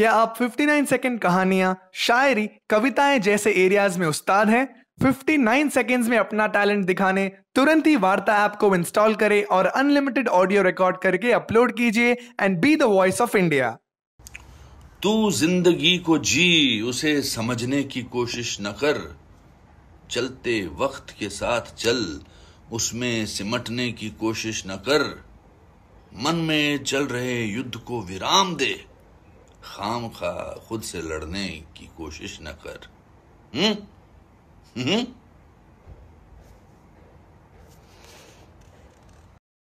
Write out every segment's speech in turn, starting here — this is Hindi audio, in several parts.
क्या आप 59 सेकंड कहानियां शायरी कविताएं जैसे एरियाज में उस्ताद हैं 59 सेकंड्स में अपना टैलेंट दिखाने तुरंत ही वार्ता ऐप को इंस्टॉल करें और अनलिमिटेड ऑडियो रिकॉर्ड करके अपलोड कीजिए and be the voice of India तू जिंदगी को जी उसे समझने की कोशिश न कर चलते वक्त के साथ चल उसमें सिमटने की कोशिश न कर मन में चल रहे युद्ध को विराम दे खाम खा खुद से लड़ने की कोशिश न कर हम्म हम्म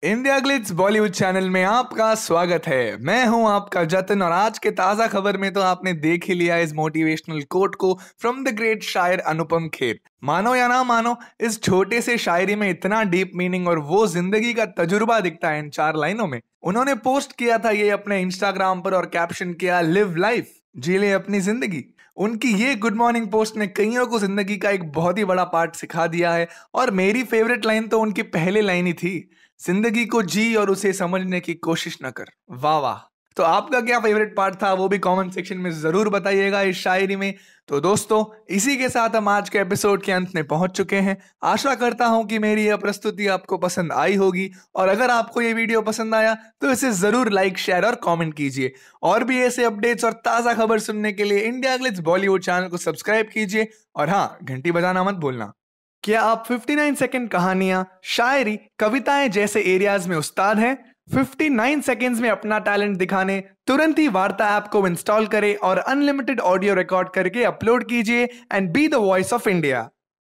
इंडिया ग्लिट्स बॉलीवुड चैनल में आपका स्वागत है मैं हूं आपका जतन और आज के ताज़ा खबर में तो आपने देख ही लिया इस मोटिवेशनल कोट को फ्रॉम द ग्रेट शायर अनुपम खेर मानो या ना मानो इस छोटे से शायरी में इतना डीप मीनिंग और वो जिंदगी का तजुर्बा दिखता है इन चार लाइनों में उन्होंने पोस्ट किया था ये अपने इंस्टाग्राम पर और कैप्शन किया लिव लाइफ जी ले अपनी जिंदगी उनकी ये गुड मॉर्निंग पोस्ट ने कईयों को जिंदगी का एक बहुत ही बड़ा पार्ट सिखा दिया है और मेरी फेवरेट लाइन तो उनकी पहले लाइन ही थी जिंदगी को जी और उसे समझने की कोशिश न कर वाह वाह तो आपका क्या फेवरेट पार्ट था वो भी कमेंट सेक्शन में ज़रूर बताइएगा इस शायरी में तो दोस्तों इसी के साथ हम आज के एपिसोड के अंत में पहुंच चुके हैं आशा करता हूं कि मेरी यह प्रस्तुति आपको पसंद आई होगी और अगर आपको ये वीडियो पसंद आया तो इसे ज़रूर लाइक शेयर और कमेंट कीजिए और भी ऐसे अपडेट्स और ताज़ा खबर सुनने के लिए इंडिया ग्लिट्स बॉलीवुड चैनल को सब्सक्राइब कीजिए और हाँ घंटी बजाना मत भूलना क्या आप 59 सेकंड कहानियां शायरी कविताएं जैसे एरियाज में उस्ताद हैं 59 सेकेंड्स में अपना टैलेंट दिखाने तुरंत ही वार्ता ऐप को इंस्टॉल करें और अनलिमिटेड ऑडियो रिकॉर्ड करके अपलोड कीजिए and be the voice of India